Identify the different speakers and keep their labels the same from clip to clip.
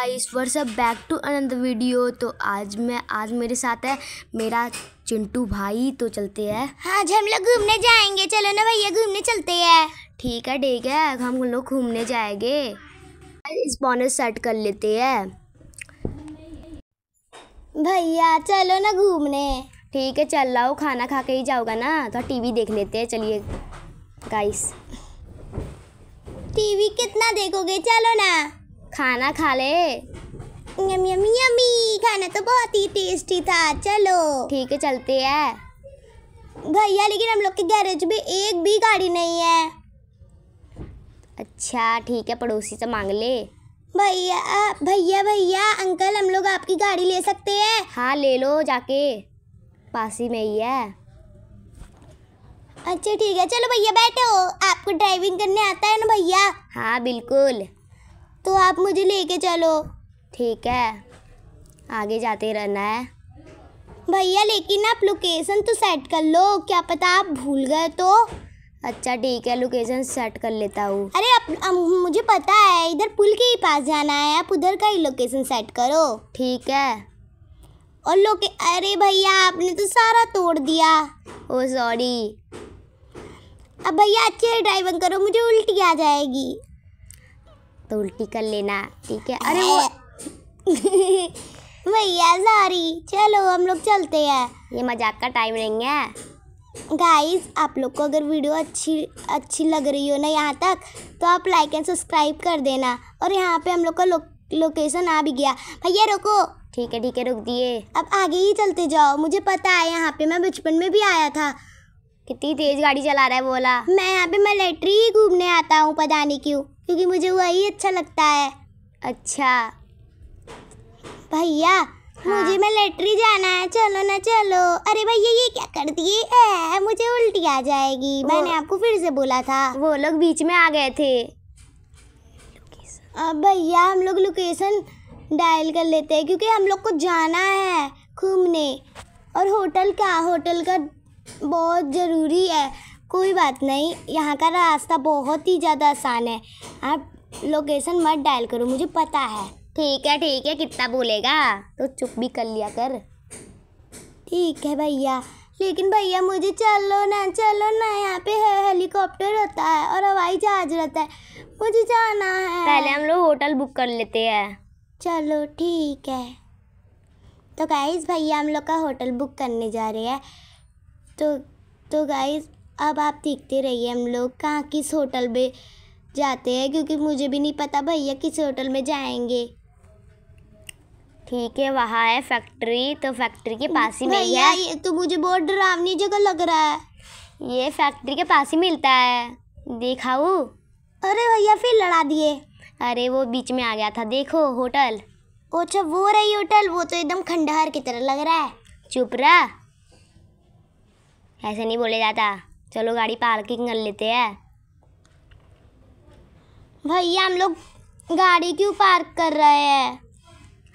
Speaker 1: Guys what's up back to another video तो आज मैं आज मेरे साथ है मेरा चिंटू भाई तो चलते हैं हाँ आज हम लोग घूमने जाएंगे चलो ना भैया घूमने चलते हैं ठीक है ठीक है हम लोग घूमने जाएंगे इस बोनस सेट कर लेते हैं भैया चलो ना घूमने ठीक है चल रहा खाना खा के ही जाओगा ना तो टीवी देख लेते हैं चलिए गाइस टीवी कितना देखोगे चलो ना खाना खा ले यम यम यमी खाना तो बहुत ही टेस्टी था चलो ठीक है चलते हैं भैया लेकिन हम लोग के गैरेज में एक भी गाड़ी नहीं है अच्छा ठीक है पड़ोसी से मांग ले भैया भैया भैया अंकल हम लोग आपकी गाड़ी ले सकते हैं हाँ ले लो जाके पास ही में ही है अच्छा ठीक है चलो भैया बैठो आपको ड्राइविंग करने आता है ना भैया हाँ बिल्कुल तो आप मुझे लेके चलो ठीक है आगे जाते रहना है भैया लेकिन आप लोकेशन तो सेट कर लो क्या पता आप भूल गए तो अच्छा ठीक है लोकेशन सेट कर लेता हूँ अरे अप, अप, मुझे पता है इधर पुल के ही पास जाना है आप उधर का ही लोकेशन सेट करो ठीक है और लोके अरे भैया आपने तो सारा तोड़ दिया ओ सॉरी अब भैया अच्छे ड्राइविंग करो मुझे उल्टी आ जाएगी तो उल्टी कर लेना ठीक है अरे भैया सॉरी चलो हम लोग चलते हैं ये मजाक का टाइम नहीं है गाइस आप लोग को अगर वीडियो अच्छी अच्छी लग रही हो ना यहाँ तक तो आप लाइक एंड सब्सक्राइब कर देना और यहाँ पे हम लोग का लो, लोकेशन आ भी गया भैया रुको ठीक है ठीक है रुक दिए अब आगे ही चलते जाओ मुझे पता है यहाँ पे मैं बचपन में भी आया था कितनी तेज गाड़ी चला रहा है बोला मैं यहाँ पे मिलिट्री ही घूमने आता हूँ पता नहीं क्यों क्योंकि मुझे वही अच्छा लगता है अच्छा भैया हाँ। मुझे मिलिट्री जाना है चलो ना चलो अरे भैया ये क्या कर दिए मुझे उल्टी आ जाएगी मैंने आपको फिर से बोला था वो लोग बीच में आ गए थे अब भैया हम लोग लोकेशन डायल कर लेते हैं क्योंकि हम लोग को जाना है घूमने और होटल का होटल का बहुत ज़रूरी है कोई बात नहीं यहाँ का रास्ता बहुत ही ज़्यादा आसान है आप लोकेशन मत डायल करो मुझे पता है ठीक है ठीक है कितना बोलेगा तो चुप भी कर लिया कर ठीक है भैया लेकिन भैया मुझे चलो ना चलो ना यहाँ पे हेलीकॉप्टर होता है और हवाई जहाज रहता है मुझे जाना है पहले हम लोग होटल बुक कर लेते हैं चलो ठीक है तो गाइस भैया हम लोग का होटल बुक करने जा रहे हैं तो तो गाइस अब आप देखते रहिए हम लोग कहाँ किस होटल में जाते हैं क्योंकि मुझे भी नहीं पता भैया किस होटल में जाएंगे ठीक है वहाँ है फैक्ट्री तो फैक्ट्री के पास ही भैया ये तो मुझे बहुत डरावनी जगह लग रहा है ये फैक्ट्री के पास ही मिलता है वो अरे भैया फिर लड़ा दिए अरे वो बीच में आ गया था देखो होटल अच्छा वो रही होटल वो तो एकदम खंडहर की तरह लग रहा है चुप रहा ऐसे नहीं बोले जाता चलो गाड़ी पार्किंग कर लेते हैं भैया हम लोग गाड़ी क्यों पार्क कर रहे हैं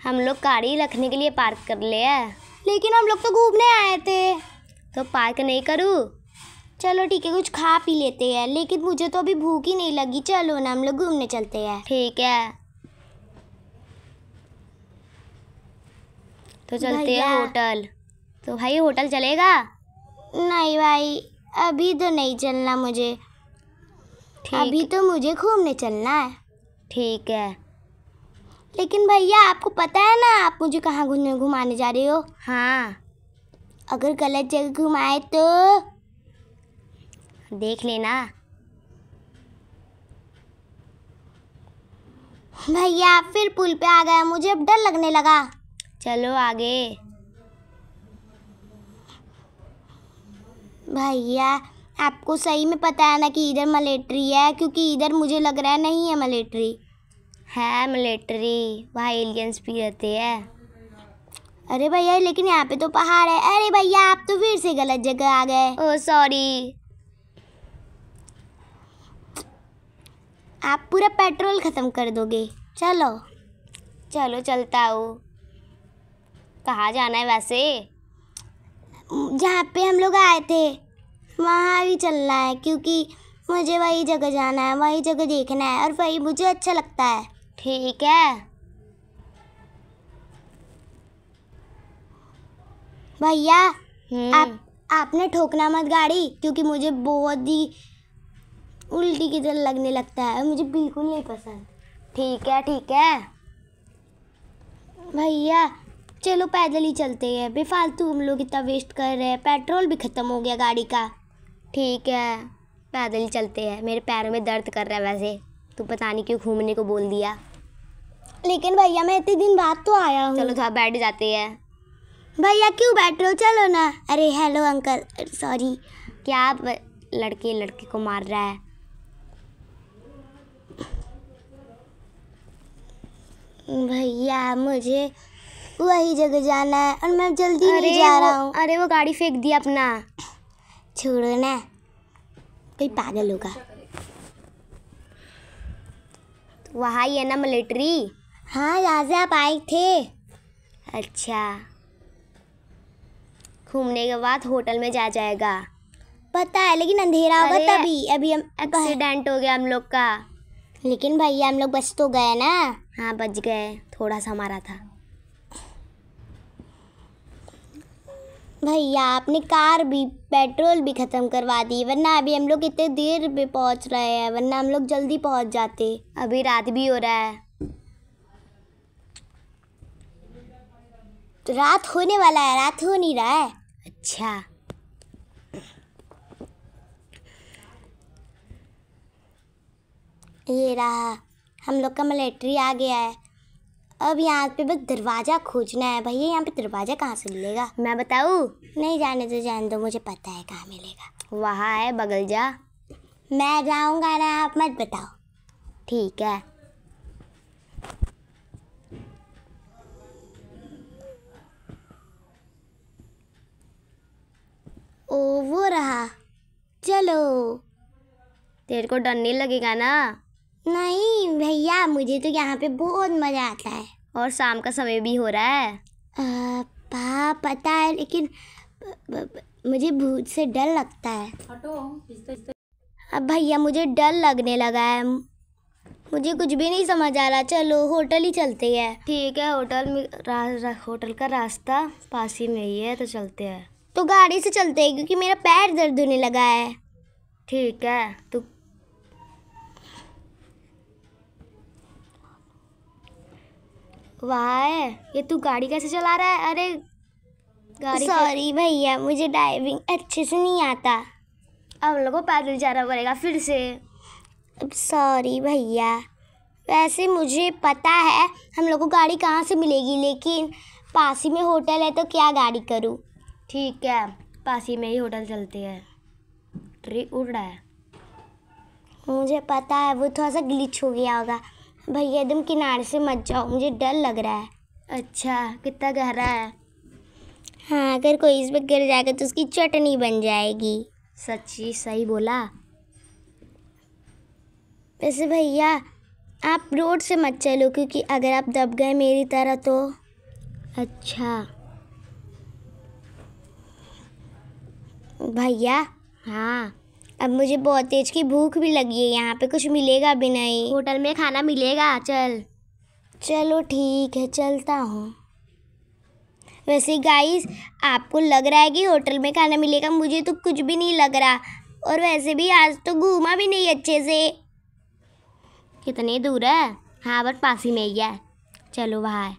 Speaker 1: हम लोग गाड़ी रखने के लिए पार्क कर ले है लेकिन हम लोग तो घूमने आए थे तो पार्क नहीं करूँ चलो ठीक है कुछ खा पी लेते हैं लेकिन मुझे तो अभी भूख ही नहीं लगी चलो ना हम लोग घूमने चलते हैं ठीक है तो चलते हैं होटल तो भाई होटल चलेगा नहीं भाई अभी तो नहीं चलना मुझे अभी तो मुझे घूमने चलना है ठीक है लेकिन भैया आपको पता है ना आप मुझे कहाँ घूमने घुमाने जा रहे हो हाँ अगर गलत जगह घुमाए तो देख लेना भैया आप फिर पुल पे आ गया मुझे अब डर लगने लगा चलो आगे भैया आपको सही में पता है ना कि इधर मलेट्री है क्योंकि इधर मुझे लग रहा है नहीं है मलेट्री है मलेट्री वहाँ एलियंस भी रहते हैं अरे भैया लेकिन यहाँ पे तो पहाड़ है अरे भैया आप तो फिर से गलत जगह आ गए ओ सॉरी आप पूरा पेट्रोल ख़त्म कर दोगे चलो चलो चलता हूँ कहाँ जाना है वैसे जहाँ पे हम लोग आए थे वहाँ भी चलना है क्योंकि मुझे वही जगह जाना है वही जगह देखना है और वही मुझे अच्छा लगता है ठीक है भैया हम्म। आप आपने ठोकना मत गाड़ी क्योंकि मुझे बहुत ही उल्टी की तरह लगने लगता है मुझे बिल्कुल नहीं पसंद ठीक है ठीक है भैया चलो पैदल ही चलते हैं बेफालतू हम लोग इतना वेस्ट कर रहे हैं पेट्रोल भी ख़त्म हो गया गाड़ी का ठीक है पैदल ही चलते हैं मेरे पैरों में दर्द कर रहा है वैसे तू पता नहीं क्यों घूमने को बोल दिया लेकिन भैया मैं इतने दिन बाद तो आया हूँ चलो थोड़ा तो बैठ जाते हैं भैया क्यों बैठ रहे हो चलो ना अरे हेलो अंकल सॉरी क्या लड़के लड़के को मार रहा है भैया मुझे वही जगह जाना है और मैं जल्दी नहीं जा रहा हूँ अरे वो गाड़ी फेंक दिया अपना छोड़ो ना कोई पागल होगा वहाँ ही है ना मिलिट्री हाँ यहाँ आप आए थे अच्छा घूमने के बाद होटल में जा जाएगा पता है लेकिन अंधेरा होगा तभी अभी हम एक्सीडेंट हो गया हम लोग का लेकिन भैया हम लोग बच तो गए ना हाँ बच गए थोड़ा सा हमारा था भैया आपने कार भी पेट्रोल भी ख़त्म करवा दी वरना अभी हम लोग इतने देर पे पहुंच रहे हैं वरना हम लोग जल्दी पहुंच जाते अभी रात भी हो रहा है तो रात होने वाला है रात हो नहीं रहा है अच्छा ये रहा हम लोग का मलेट्री आ गया है अब यहाँ पे बस दरवाज़ा खोजना है भैया यहाँ पे दरवाज़ा कहाँ से मिलेगा मैं बताऊँ नहीं जाने तो जाने दो मुझे पता है कहाँ मिलेगा वहाँ है बगल जा मैं जाऊँगा ना आप मत बताओ ठीक है ओ वो रहा चलो तेरे को डर नहीं लगेगा ना नहीं भैया मुझे तो यहाँ पे बहुत मज़ा आता है और शाम का समय भी हो रहा है पा पता है लेकिन ब, ब, ब, मुझे भूत से डर लगता है अब भैया मुझे डर लगने लगा है मुझे कुछ भी नहीं समझ आ रहा चलो होटल ही चलते हैं ठीक है होटल में रा, रा, होटल का रास्ता पास ही में ही है तो चलते हैं तो गाड़ी से चलते हैं क्योंकि मेरा पैर दर्द होने लगा है ठीक है तो વાય યે તું ગાડી કેસે ચલા રહા હે અરે ગાડી સોરી ભઈયા મુજે ડ્રાઈવિંગ અચ્છે સે નહીં aata હમ લોગો પાદલ જના પડેગા ફિર સે સોરી ભઈયા વસે મુજે pata હે હમ લોગો ગાડી કહા સે મિલેગી લેકિન પાસી મે હોટેલ હે તો ક્યા ગાડી કરું ઠીક હે પાસી મે ਹੀ હોટેલ चलते હે ટ્રી ઉડ રહા હે મુજે pata હે વો થોડા સા ગ્લિચ હો ગયા હોગા भैया एकदम किनारे से मत जाओ मुझे डर लग रहा है अच्छा कितना गहरा है हाँ अगर कोई इस पर गिर जाएगा तो उसकी चटनी बन जाएगी सच्ची सही बोला वैसे भैया आप रोड से मत चलो क्योंकि अगर आप दब गए मेरी तरह तो अच्छा भैया हाँ अब मुझे बहुत तेज की भूख भी लगी है यहाँ पे कुछ मिलेगा भी नहीं होटल में खाना मिलेगा चल चलो ठीक है चलता हूँ वैसे गाइस आपको लग रहा है कि होटल में खाना मिलेगा मुझे तो कुछ भी नहीं लग रहा और वैसे भी आज तो घूमा भी नहीं अच्छे से कितने दूर है हाँ बट पास ही में ही है चलो वहाँ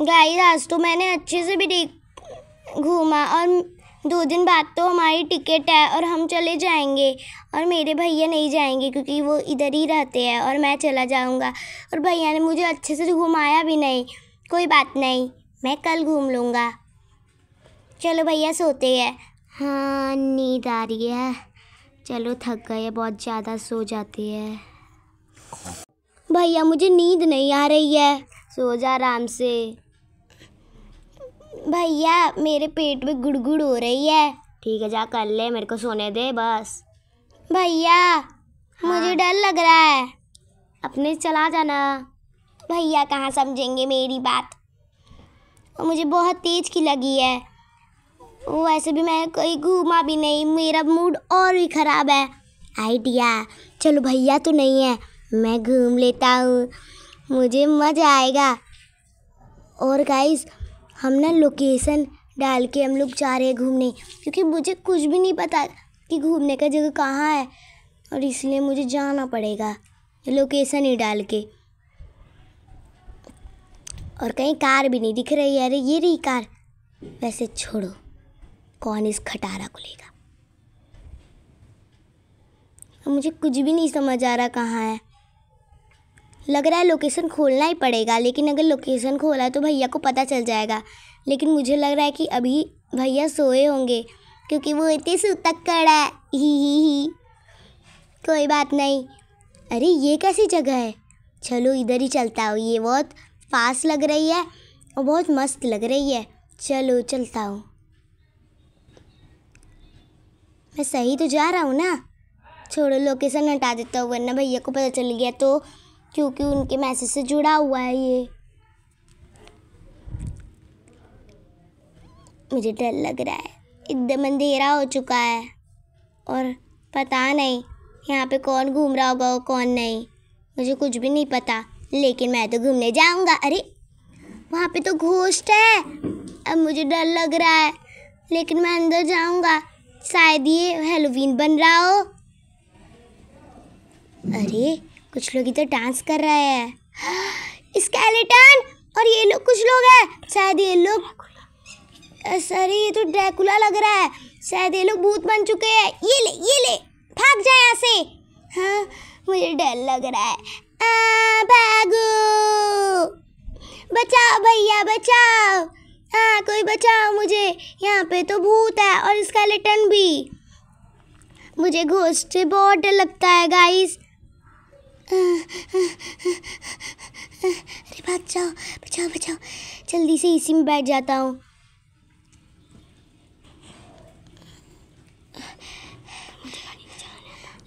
Speaker 1: गाइस आज तो मैंने अच्छे से भी देख घूमा और दो दिन बाद तो हमारी टिकट है और हम चले जाएंगे और मेरे भैया नहीं जाएंगे क्योंकि वो इधर ही रहते हैं और मैं चला जाऊँगा और भैया ने मुझे अच्छे से घुमाया भी नहीं कोई बात नहीं मैं कल घूम लूँगा चलो भैया सोते हैं हाँ नींद आ रही है चलो थक गए बहुत ज़्यादा सो जाते हैं भैया मुझे नींद नहीं आ रही है सो जा आराम से भैया मेरे पेट में गुड़गुड़ हो रही है ठीक है जा कर ले मेरे को सोने दे बस भैया हाँ। मुझे डर लग रहा है अपने चला जाना भैया कहाँ समझेंगे मेरी बात मुझे बहुत तेज की लगी है वैसे भी मैं कोई घूमा भी नहीं मेरा मूड और भी ख़राब है आइडिया चलो भैया तो नहीं है मैं घूम लेता हूँ मुझे मज़ा आएगा और गाइस हम ना लोकेसन डाल के हम लोग जा रहे हैं घूमने क्योंकि मुझे कुछ भी नहीं पता कि घूमने का जगह कहाँ है और इसलिए मुझे जाना पड़ेगा लोकेसन ही डाल के और कहीं कार भी नहीं दिख रही है अरे ये रही कार वैसे छोड़ो कौन इस खटारा को लेगा मुझे कुछ भी नहीं समझ आ रहा कहाँ है लग रहा है लोकेशन खोलना ही पड़ेगा लेकिन अगर लोकेशन खोला तो भैया को पता चल जाएगा लेकिन मुझे लग रहा है कि अभी भैया सोए होंगे क्योंकि वो इतने सुतक्कड़ है ही ही ही कोई बात नहीं अरे ये कैसी जगह है चलो इधर ही चलता हूँ ये बहुत फास्ट लग रही है और बहुत मस्त लग रही है चलो चलता हूँ मैं सही तो जा रहा हूँ ना छोड़ो लोकेशन हटा देता हूँ वरना भैया को पता चल गया तो क्योंकि उनके मैसेज से जुड़ा हुआ है ये मुझे डर लग रहा है एकदम अंधेरा हो चुका है और पता नहीं यहाँ पे कौन घूम रहा होगा और कौन नहीं मुझे कुछ भी नहीं पता लेकिन मैं तो घूमने जाऊँगा अरे वहाँ पे तो घोष्ट है अब मुझे डर लग रहा है लेकिन मैं अंदर जाऊँगा शायद ये हेलोवीन बन रहा हो अरे कुछ लोग इधर डांस कर रहे हैं स्केलेटन और ये लोग कुछ लोग हैं शायद ये लोग सॉरी ये तो ड्रैकुला लग रहा है शायद ये लोग भूत बन चुके हैं ये ले ये ले भाग जाए यहाँ से हाँ मुझे डर लग रहा है आ, भागो बचाओ भैया बचाओ हाँ कोई बचाओ मुझे यहाँ पे तो भूत है और स्केलेटन भी मुझे घोस्ट से बहुत डर लगता है गाइस अरे भाग जाओ बचाओ बचाओ जल्दी से इसी में बैठ जाता हूँ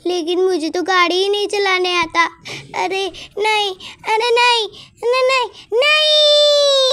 Speaker 1: लेकिन मुझे तो गाड़ी ही नहीं चलाने आता अरे नहीं अरे नहीं नहीं नहीं, नहीं।